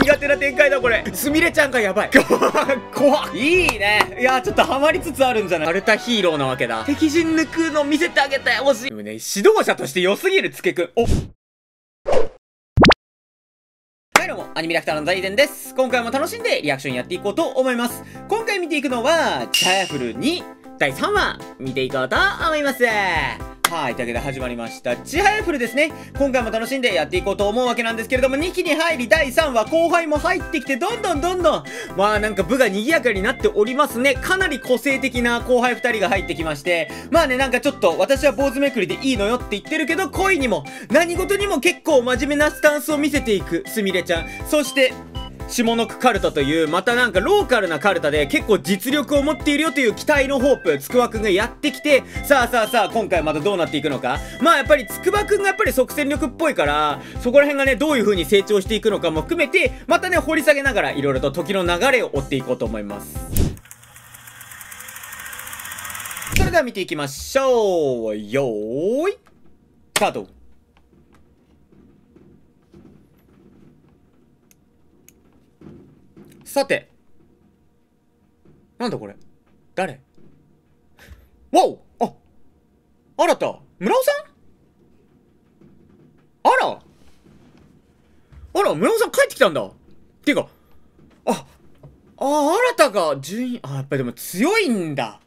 苦手な展開だこれすみれちゃんがやばい怖っいいねいやちょっとハマりつつあるんじゃないアルタヒーローなわけだ敵陣抜くの見せてあげてほしいでもね指導者として良すぎるつけくんおはいうアニメラクターの財前です。今回も楽しんでリアクションやっていこうと思います。今回見ていくのは、チャヤフル2、第3話見ていこうと思いますはい、というわけで始まりました。ちはやふるですね。今回も楽しんでやっていこうと思うわけなんですけれども、2期に入り第3話、後輩も入ってきて、どんどんどんどん、まあなんか部が賑やかになっておりますね。かなり個性的な後輩2人が入ってきまして、まあね、なんかちょっと、私は坊主めくりでいいのよって言ってるけど、恋にも、何事にも結構真面目なスタンスを見せていく、すみれちゃん。そして、下の区カルタという、またなんかローカルなカルタで結構実力を持っているよという期待のホープ、つくばくんがやってきて、さあさあさあ、今回またどうなっていくのか。まあやっぱりつくばくんがやっぱり即戦力っぽいから、そこら辺がね、どういう風に成長していくのかも含めて、またね、掘り下げながら色々と時の流れを追っていこうと思います。それでは見ていきましょう。よーい、スタートさて。なんだこれ。誰わおあ新た村尾さんあらあら、村尾さん帰ってきたんだっていうか、あ、あ、新たが順位、あ、やっぱりでも強いんだ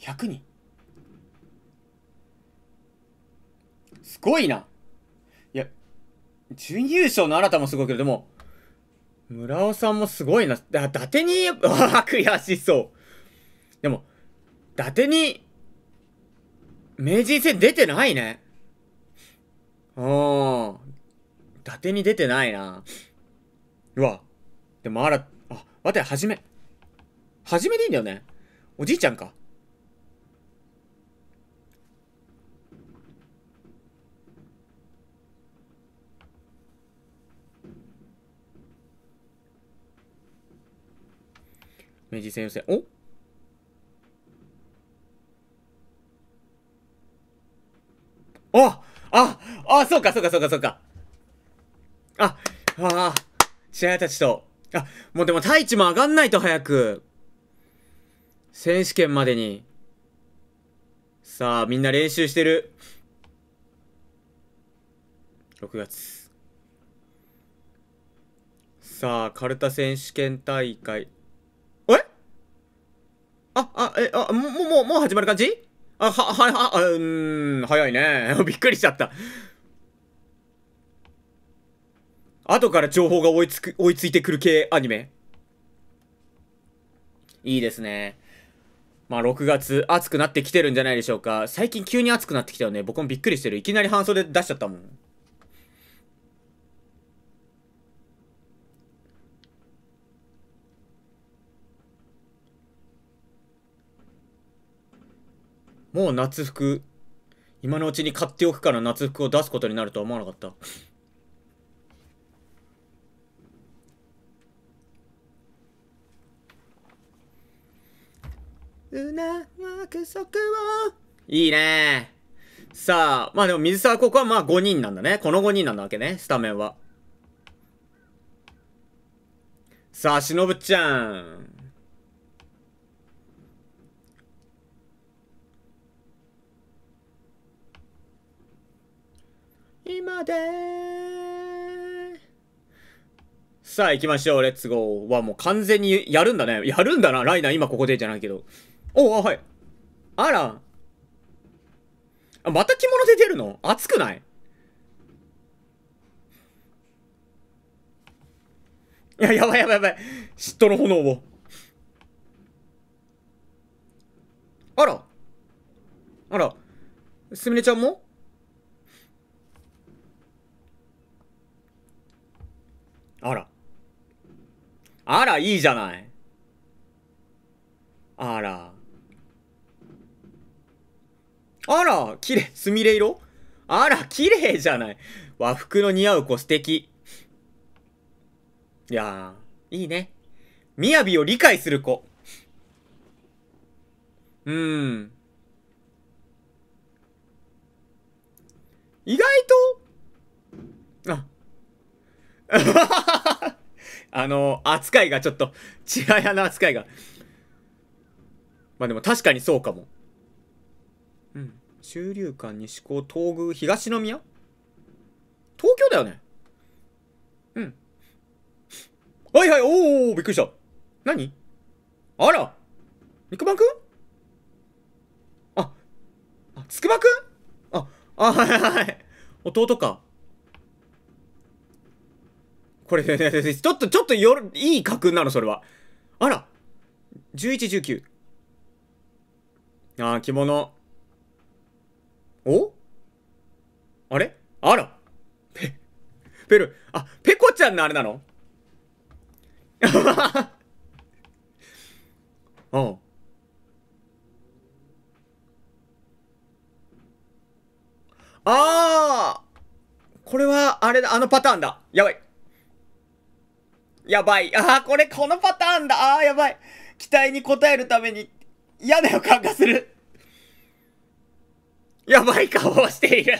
!100 人すごいないや、準優勝の新たもすごいけど、でも、村尾さんもすごいな。だ、伊達に、わあ、悔しそう。でも、伊達に、名人戦出てないね。うん。伊達に出てないな。うわ。でも、あら、あ、待って、はじめ。はじめでいいんだよね。おじいちゃんか。明治戦予選。おあああそうかそうかそうかそうか。あああ試合たちと。あ、もうでも太一も上がんないと早く。選手権までに。さあ、みんな練習してる。6月。さあ、カルタ選手権大会。え、あ、もう、もう、もう始まる感じあ、は、は、は、うん、早いね。びっくりしちゃった。後から情報が追いつく、追いついてくる系アニメ。いいですね。まあ、6月、暑くなってきてるんじゃないでしょうか。最近急に暑くなってきたよね。僕もびっくりしてる。いきなり半袖出しちゃったもん。もう夏服。今のうちに買っておくから夏服を出すことになるとは思わなかった。うなまくそくを。いいねさあ、まあでも水沢ここはまあ5人なんだね。この5人なんだわけね、スタメンは。さあ、しのぶちゃん。今でさあ行きましょうレッツゴーはもう完全にやるんだねやるんだなライナー今ここでじゃないけどおあ、はいあらあまた着物で出るの熱くないいや、やばいやばいやばい。嫉妬の炎を。あら。あら。すみれちゃんもあら。あら、いいじゃない。あら。あら、綺麗。すみれ色あら、綺麗じゃない。和服の似合う子素敵。いやー、いいね。雅を理解する子。うーん。意外と、あ、あの、扱いがちょっと、ちはやの扱いが。まあでも確かにそうかも。うん。中流館西高東宮東宮東京だよね。うん。はいはい、おー、びっくりした。何あら肉まんくんあ、あ、つくばくんあ、あ、はいはい。弟か。これ、ちょっと、ちょっとよ、いい格なの、それは。あら !11、19。ああ、着物。おあれあらペ、ペル、あ、ペコちゃんのあれなのああ。ああこれは、あれだ、あのパターンだ。やばい。やばい。ああ、これこのパターンだ。ああ、やばい。期待に応えるために嫌な予感がする。やばい顔をしている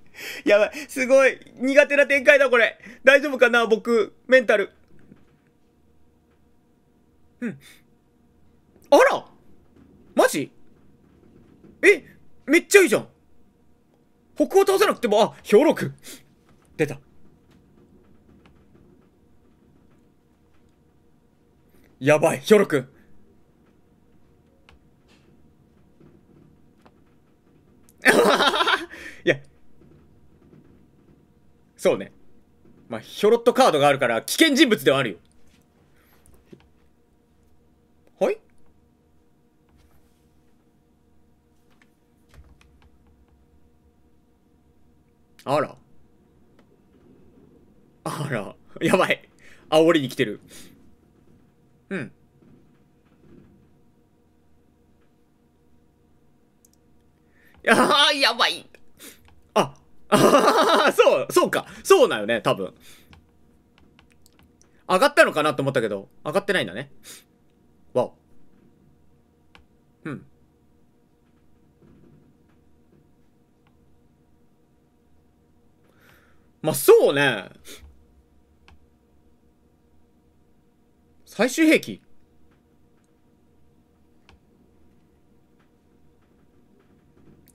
やばい。すごい。苦手な展開だ、これ。大丈夫かな僕、メンタル。うん。あらマジえめっちゃいいじゃん。北欧倒せなくても、あ、氷録。出た。やばい、ヒョロ君。いや。そうね。まあ、ヒョロットカードがあるから、危険人物ではあるよ。はいあら。あら。やばい。煽りに来てる。うん。やあ、やばい。あ、あそう、そうか。そうなよね、多分。上がったのかなと思ったけど、上がってないんだね。わお。うん。まあ、そうね。最終兵器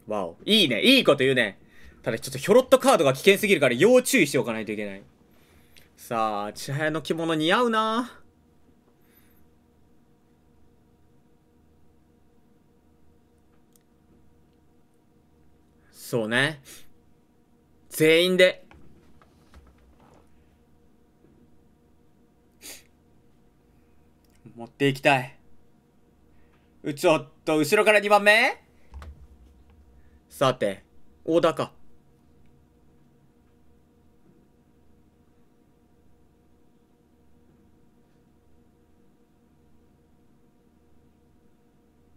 わお。いいね。いいこと言うね。ただちょっとひょろっとカードが危険すぎるから要注意しておかないといけない。さあ、千早の着物似合うなそうね。全員で持っていきたい。うちょっと、後ろから2番目さて、大田か。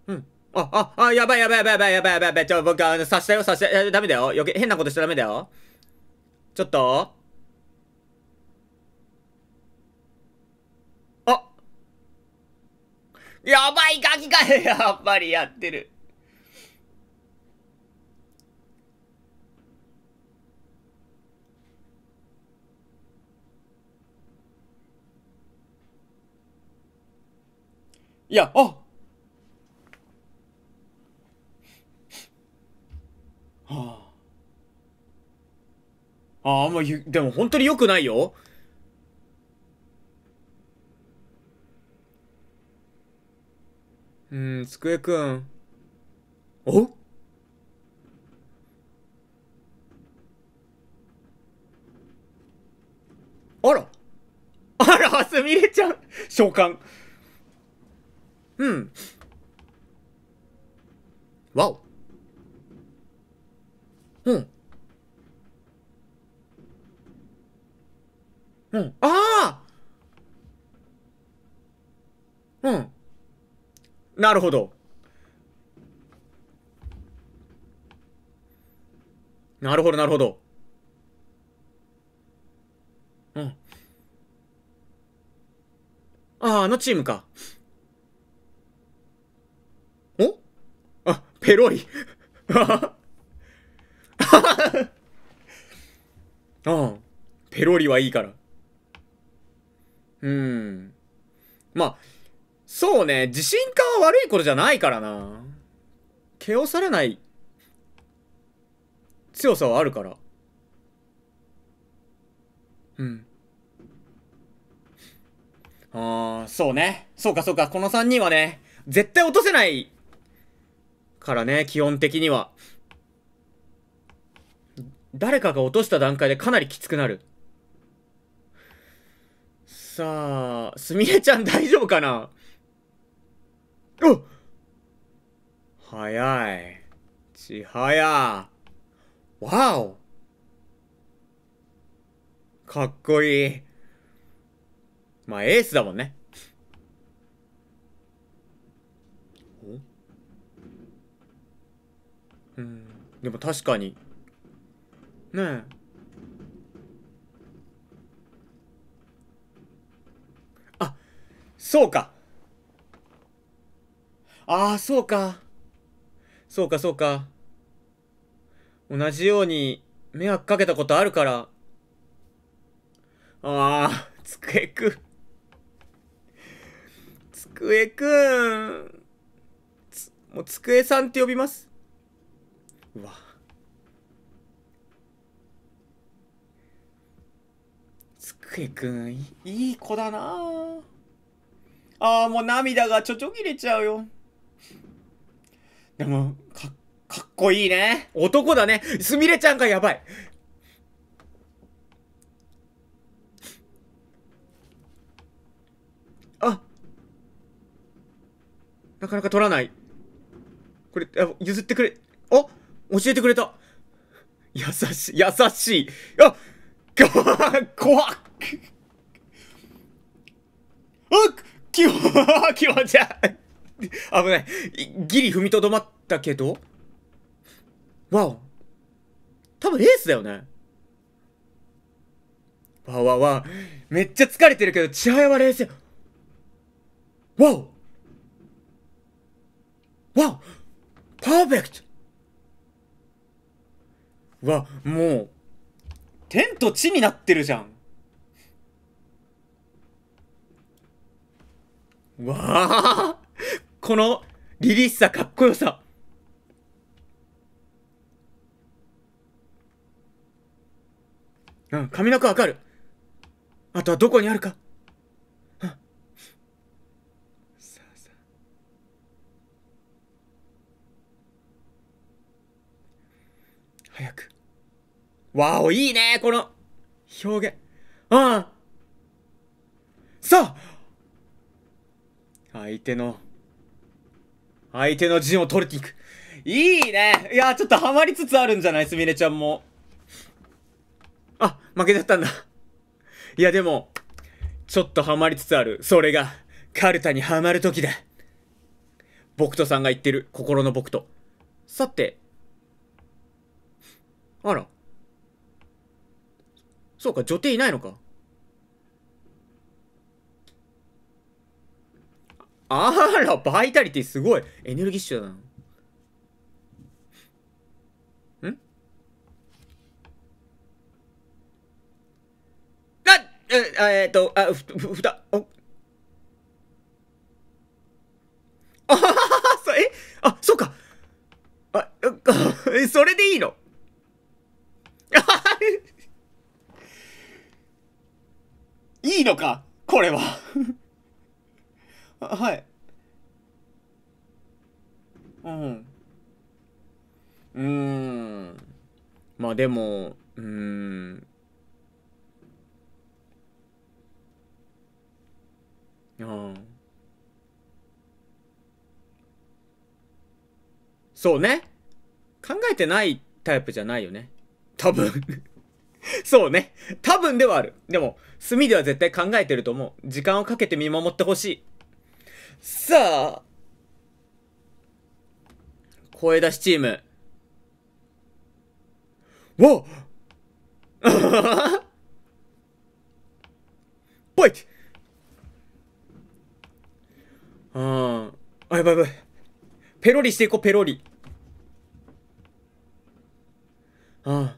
うん。あ、あ、あ、やばいやばいやばいやばいやばいやばいやばい。ちょ、僕、あの、刺したよ、刺したよ。ダメだよ。余計、変なことしちゃダメだよ。ちょっと。やばいガキか やっぱりやってる。いや、あはあ。ああ、まあ、でも本当に良くないよ。うん、つくえくん。おあらあら、すみれちゃん召喚。うん。わお。うん。うん。ああうん。なるほど。なるほど、なるほど。うん。ああ、あのチームか。おあ、ペロイ。あ あ、ペロリはいいから。うん。まあ、そうね、自信家は悪いことじゃないからな。毛を去らない強さはあるから。うん。あー、そうね。そうかそうか、この3人はね、絶対落とせないからね、基本的には。誰かが落とした段階でかなりきつくなる。さあ、すみれちゃん大丈夫かなっ早い。ちはや。わおかっこいい。まあ、エースだもんね。うん。でも確かに。ねえ。あ、そうか。ああ、そうか。そうか、そうか。同じように迷惑かけたことあるから。ああ、机くん。机くん。もう机さんって呼びます。うわ。机くん、いい子だなああ、もう涙がちょちょ切れちゃうよ。でも、か、かっこいいね。男だね。すみれちゃんがやばい。あなかなか取らない。これ、あ譲ってくれ。あ教えてくれた。優しい、優しい。あ怖っあ 気持ち悪い 危ない。ギリ踏みとどまったけどわお。多分エースだよね。わわわ。めっちゃ疲れてるけど、千早は冷静。わおわパーフェクトわ、もう、天と地になってるじゃん。わあこのリ々しさ、かっこよさ。うん、髪の毛わかる。あとはどこにあるか。さあさあ早く。わお、いいねこの表現。ああさあ相手の相手の陣を取りに行く。いいねいや、ちょっとハマりつつあるんじゃないすみれちゃんも。あ、負けちゃったんだ。いや、でも、ちょっとハマりつつある。それが、カルタにハマる時だ。僕とさんが言ってる、心の僕と。さて、あら。そうか、女帝いないのか。あら、バイタリティすごいエネルギッシュだな。んあええっと、あ、ふ、ふ、ふた、お。あははは、そ、えあ、そうか。あ、あ、それでいいの いいのかこれはあはい。うん。うーん。まあでも、うーん。うん、そうね。考えてないタイプじゃないよね。多分 そうね。多分ではある。でも、墨では絶対考えてると思う。時間をかけて見守ってほしい。さあ。声出しチーム。わっポイッうん。あ、やばいやばい。ペロリしていこう、ペロリ。あ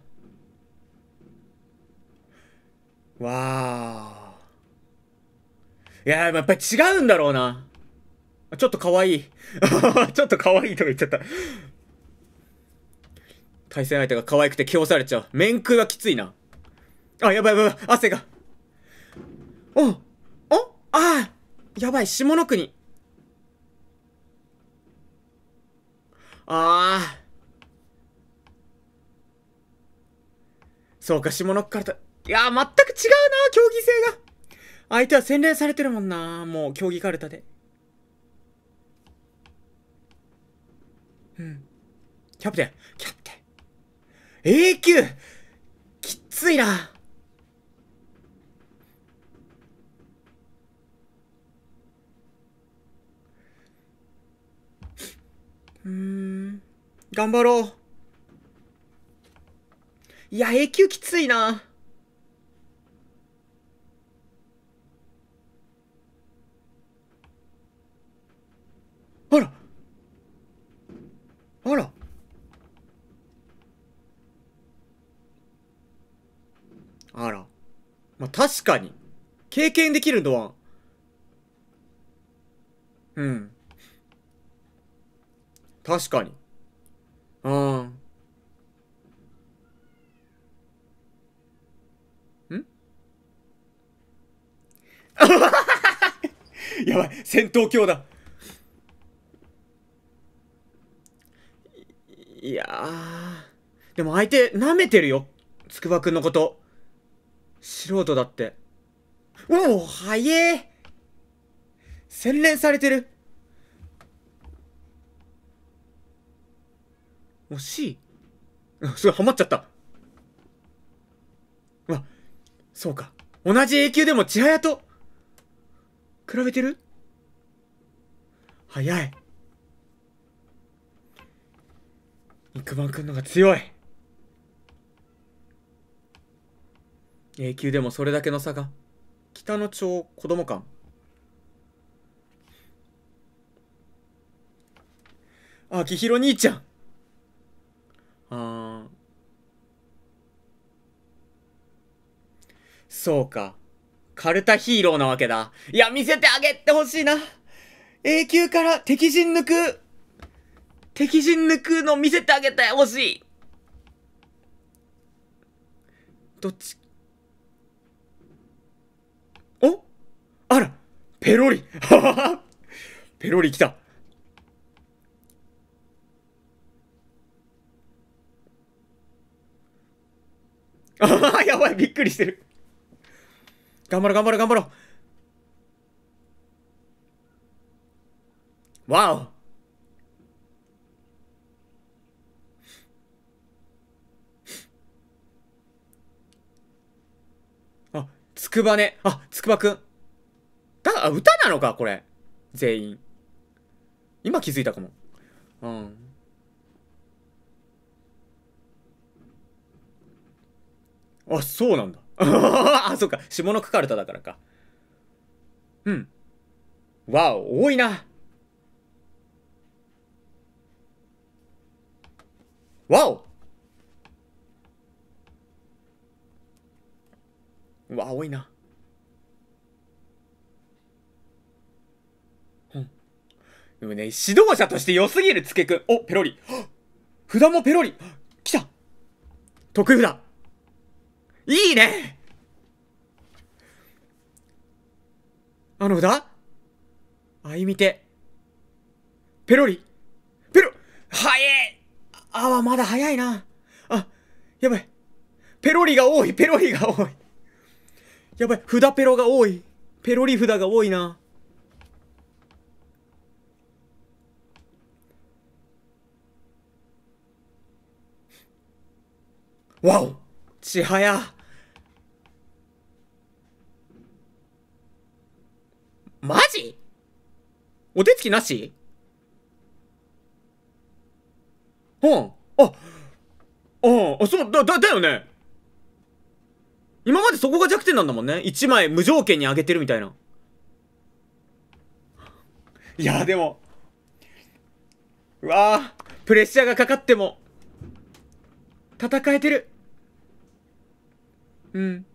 あ。わあ。いや、やっぱり違うんだろうな。ちょっと可愛い。ちょっと可愛いとか言っちゃった。対戦相手が可愛くて気されちゃう。面食いはきついな。あ、やばいやばい、汗が。おおああやばい、下の国。ああ。そうか、下の国からと。いや全く違うな、競技性が。相手は洗練されてるもんな、もう競技かるたで。うん。キャプテンキャプテン !A 級きついなうん。頑張ろう。いや、A 級きついな。確かに。経験できるのは、うん。確かに。ああ。ん やばい、戦闘狂だ。いやでも相手、舐めてるよ。つくばくんのこと。素人だって。おお、早え洗練されてる惜しいすごい、ハマっちゃった。うわ、そうか。同じ A 級でも千早と比べてる早い。肉まんくんのが強い。永久でもそれだけの差が北の町子供館あきひろ兄ちゃんあそうかカルタヒーローなわけだいや見せてあげてほしいな永久から敵陣抜く敵陣抜くの見せてあげてほしいどっちペロリ ペロリ来たああ、やばい、びっくりしてる。頑張ろう、頑張ろう、頑張ろう。わおあ、つくばね。あ、つくばくん。だ、あ、歌なのか、これ。全員。今気づいたかも。うん。あ、そうなんだ。あ、そうか。下のクかるただからか。うん。わお、多いな。わおわ、多いな。でもね、指導者として良すぎるつけくん。お、ペロリ。札もペロリ。来た。得意札。いいねあの札あいみて。ペロリ。ペロ、早えあわ、まだ早いな。あ、やばい。ペロリが多い、ペロリが多い。やばい、札ペロが多い。ペロリ札が多いな。わおちはやマジお手つきなしうん。あ、ああ、そう、だ、だ、だよね。今までそこが弱点なんだもんね。1枚無条件に上げてるみたいな。いや、でも。うわぁ、プレッシャーがかかっても。戦えてるうん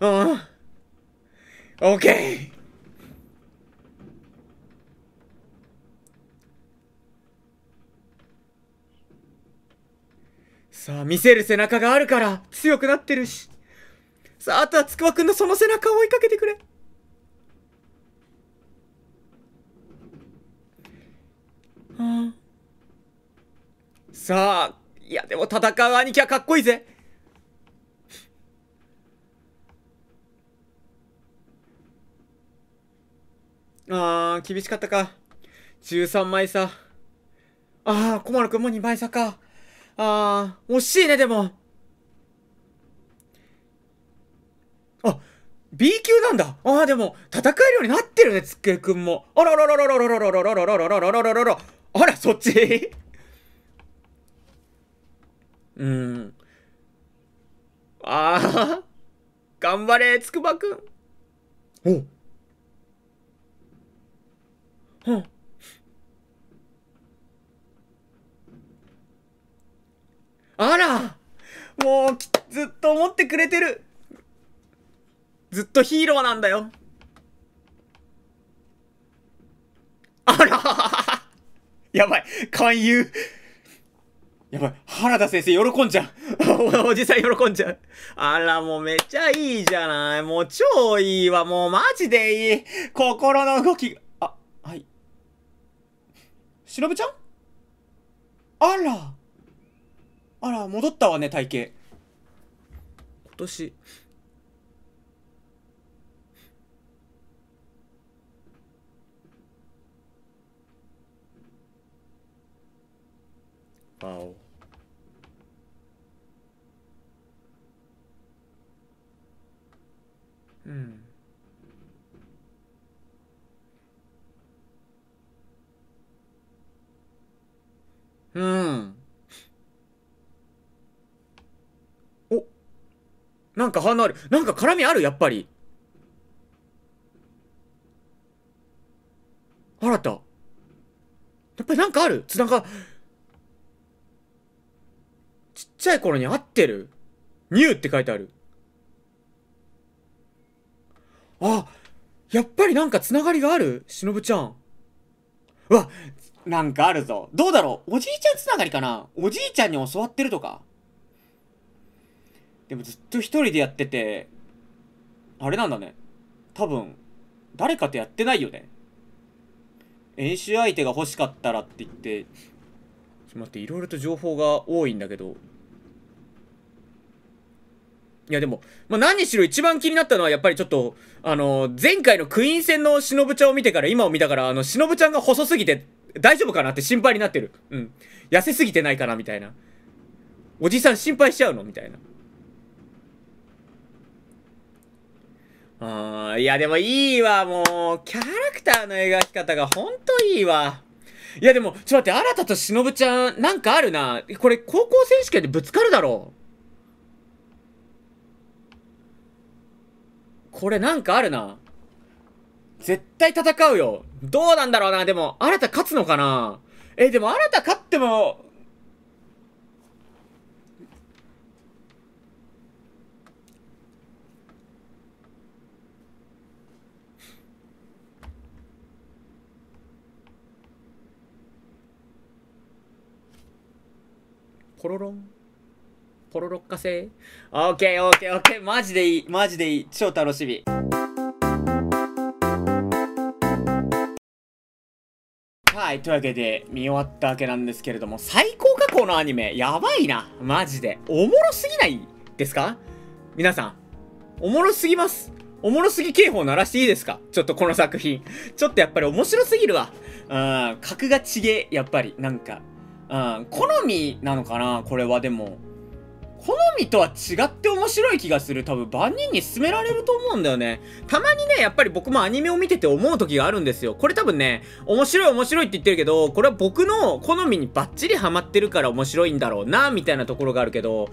ああオッケーさあ、見せる背中があるから、強くなってるし。さあ、あとはつくばくんのその背中を追いかけてくれ。ああ、さあ、いや、でも戦う兄貴はかっこいいぜ。あー、厳しかったか。13枚差。あコマロくんも2枚差か。ああ、惜しいね、でも。あ、B 級なんだ。ああ、でも、戦えるようになってるね、つっけくんも。あらららららららららららららららららら。あら、そっちうん。ああ、頑張れ、つくばくん。おうん。あらもうずっと思ってくれてるずっとヒーローなんだよあら やばい勧誘やばい。原田先生喜んじゃう。おじさん喜んじゃう。あら、もうめっちゃいいじゃない。もう超いいわ。もうマジでいい。心の動き。あ、はい。しのぶちゃんあら。あら、戻ったわね、体型。今年。w うん。うん。お、なんか反応ある。なんか絡みある、やっぱり。あらた。やっぱりなんかあるつなが、ちっちゃい頃に合ってる。ニューって書いてある。あやっぱりなんかつながりがあるしのぶちゃん。うわなんかあるぞ。どうだろうおじいちゃんつながりかなおじいちゃんに教わってるとかでもずっと一人でやってて、あれなんだね。多分、誰かとやってないよね。演習相手が欲しかったらって言って、ちょっと待って、いろいろと情報が多いんだけど、いやでも、まあ、何しろ一番気になったのはやっぱりちょっと、あのー、前回のクイーン戦のしのぶちゃんを見てから今を見たから、あの、しのぶちゃんが細すぎて大丈夫かなって心配になってる。うん。痩せすぎてないかなみたいな。おじさん心配しちゃうのみたいな。あー、いやでもいいわ、もう、キャラクターの描き方がほんといいわ。いやでも、ちょっと待って、新たとしのぶちゃん、なんかあるな。これ、高校選手権でぶつかるだろう。これなんかあるな。絶対戦うよ。どうなんだろうな。でも、新た勝つのかなえ、でも新た勝っても、コロロン。ポロロッカ製オッケーオッケーオッケーマジでいいマジでいい超楽しみはい、というわけで見終わったわけなんですけれども、最高加工のアニメ、やばいな、マジで。おもろすぎないですか皆さん、おもろすぎます。おもろすぎ警報鳴らしていいですかちょっとこの作品。ちょっとやっぱり面白すぎるわ。うん、格がちげえ、やっぱり。なんか、うん、好みなのかなこれはでも。好みとは違って面白い気がする。多分、万人に勧められると思うんだよね。たまにね、やっぱり僕もアニメを見てて思う時があるんですよ。これ多分ね、面白い面白いって言ってるけど、これは僕の好みにバッチリハマってるから面白いんだろうな、みたいなところがあるけど、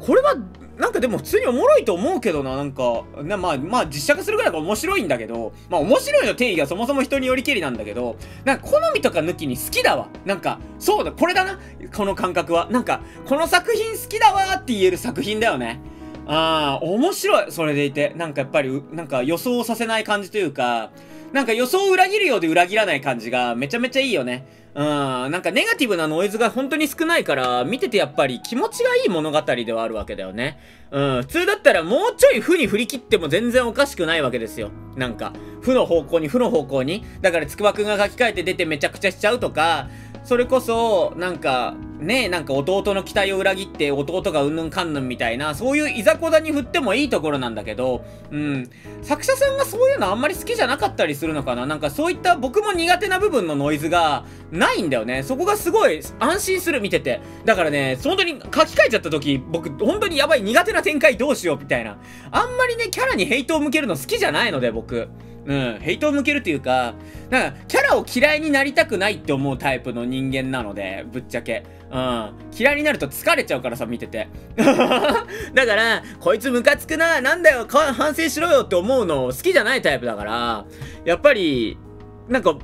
これはなんかでも普通におもろいと思うけどな、なんか、なまあ、まあ実写化するぐらいが面白いんだけど、まあ面白いの定義がそもそも人によりけりなんだけど、なんか好みとか抜きに好きだわ。なんか、そうだ、これだな、この感覚は。なんか、この作品好きだわーって言える作品だよね。ああ、面白い、それでいて。なんかやっぱり、なんか予想させない感じというか、なんか予想を裏切るようで裏切らない感じがめちゃめちゃいいよね。うん、なんかネガティブなノイズが本当に少ないから、見ててやっぱり気持ちがいい物語ではあるわけだよね。うん、普通だったらもうちょい負に振り切っても全然おかしくないわけですよ。なんか、負の方向に負の方向に。だからつくばくんが書き換えて出てめちゃくちゃしちゃうとか、それこそ、なんか、ね、なんか弟の期待を裏切って弟がうんぬんかんぬんみたいな、そういういざこざに振ってもいいところなんだけど、うん。作者さんがそういうのあんまり好きじゃなかったりするのかななんかそういった僕も苦手な部分のノイズがないんだよね。そこがすごい安心する、見てて。だからね、本当に書き換えちゃった時、僕、本当にやばい苦手な展開どうしようみたいな。あんまりね、キャラにヘイトを向けるの好きじゃないので、僕。うん、ヘイトを向けるというか、なんか、キャラを嫌いになりたくないって思うタイプの人間なので、ぶっちゃけ。うん。嫌いになると疲れちゃうからさ、見てて。だから、こいつムカつくな、なんだよ、反省しろよって思うの好きじゃないタイプだから、やっぱり、なんか、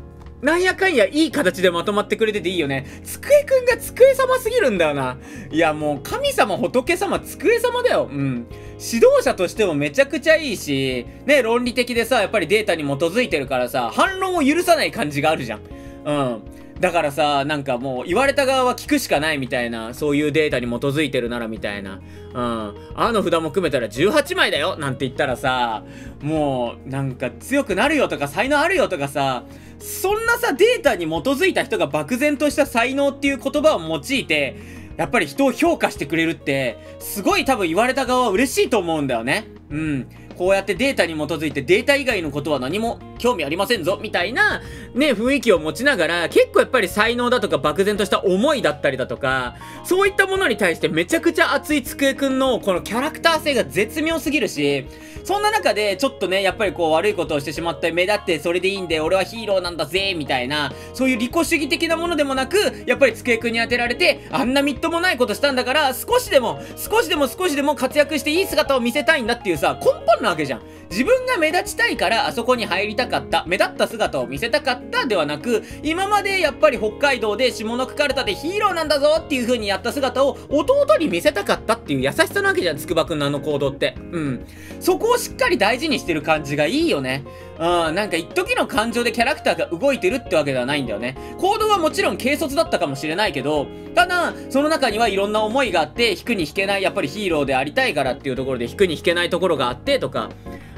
なんやかんやいい形でまとまってくれてていいよね。机くんが机様すぎるんだよな。いやもう神様、仏様、机様だよ。うん。指導者としてもめちゃくちゃいいし、ね、論理的でさ、やっぱりデータに基づいてるからさ、反論を許さない感じがあるじゃん。うん。だからさ、なんかもう言われた側は聞くしかないみたいな、そういうデータに基づいてるならみたいな。うん。あの札も含めたら18枚だよなんて言ったらさ、もうなんか強くなるよとか才能あるよとかさ、そんなさ、データに基づいた人が漠然とした才能っていう言葉を用いて、やっぱり人を評価してくれるって、すごい多分言われた側は嬉しいと思うんだよね。うん。こうやってデータに基づいてデータ以外のことは何も興味ありませんぞ、みたいな、ね、雰囲気を持ちながら、結構やっぱり才能だとか漠然とした思いだったりだとか、そういったものに対してめちゃくちゃ熱いつくえくんのこのキャラクター性が絶妙すぎるし、そんな中でちょっとね、やっぱりこう悪いことをしてしまって目立ってそれでいいんで俺はヒーローなんだぜ、みたいな、そういう利己主義的なものでもなく、やっぱりつくえくんに当てられて、あんなみっともないことしたんだから、少しでも、少しでも少しでも活躍していい姿を見せたいんだっていうさ、根本なわけじゃん。自分が目立ちたいからあそこに入りたかった、目立った姿を見せたかったではなく、今までやっぱり北海道で下の区かるたでヒーローなんだぞっていう風にやった姿を弟に見せたかったっていう優しさなわけじゃん、つくばくんのあの行動って。うん。そこをしっかり大事にしてる感じがいいよね。うん、なんか一時の感情でキャラクターが動いてるってわけではないんだよね。行動はもちろん軽率だったかもしれないけど、ただ、その中にはいろんな思いがあって、引くに引けない、やっぱりヒーローでありたいからっていうところで引くに引けないところがあってとか、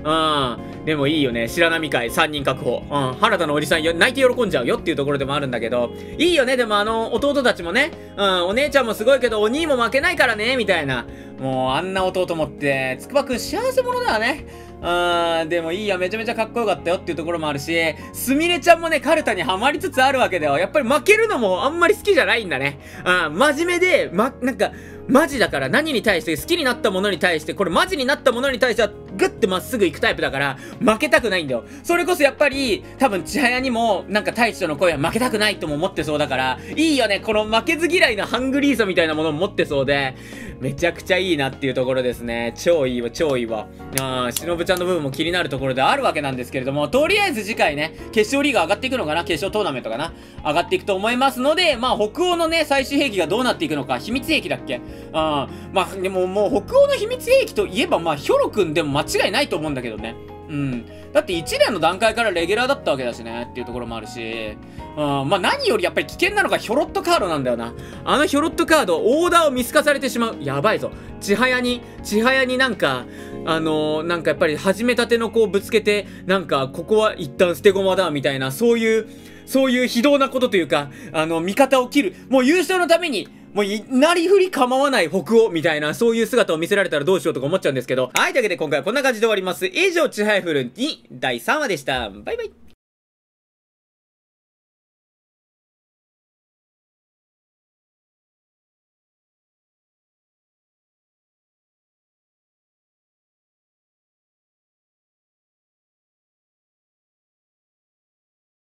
うん。でもいいよね。白波会3人確保。うん。原田のおじさんよ、泣いて喜んじゃうよっていうところでもあるんだけど、いいよね。でもあの、弟たちもね、うん、お姉ちゃんもすごいけど、お兄も負けないからね、みたいな。もう、あんな弟もって、つくばくん幸せ者だよね。うん、でもいいや、めちゃめちゃかっこよかったよっていうところもあるし、すみれちゃんもね、カルタにはまりつつあるわけだよ。やっぱり負けるのもあんまり好きじゃないんだね。うん、真面目で、ま、なんか、マジだから何に対して、好きになったものに対して、これマジになったものに対してはグッてまっすぐ行くタイプだから、負けたくないんだよ。それこそやっぱり、多分千早にも、なんか太一との恋は負けたくないとも思ってそうだから、いいよね、この負けず嫌いなハングリーさみたいなものを持ってそうで、めちゃくちゃいいなっていうところですね。超いいわ、超いいわ。あー、しのぶちゃんの部分も気になるところであるわけなんですけれども、とりあえず次回ね、決勝リーグ上がっていくのかな決勝トーナメントかな上がっていくと思いますので、まあ北欧のね、最終兵器がどうなっていくのか、秘密兵器だっけうん。まあ、でももう北欧の秘密兵器といえば、まあヒョロ君でも間違いないと思うんだけどね。うん。だって1年の段階からレギュラーだったわけだしねっていうところもあるし、うん、まあ何よりやっぱり危険なのがヒョロットカードなんだよな。あのヒョロットカード、オーダーを見透かされてしまう。やばいぞ。ちはやに、ちはやになんか、あのー、なんかやっぱり始めたての子をぶつけて、なんかここは一旦捨て駒だみたいな、そういう、そういう非道なことというか、あの、味方を切る。もう優勝のために、もう、なりふり構わない北欧みたいな、そういう姿を見せられたらどうしようとか思っちゃうんですけど。はい、というわけで今回はこんな感じで終わります。以上、ちはやふるに第3話でした。バイバイ。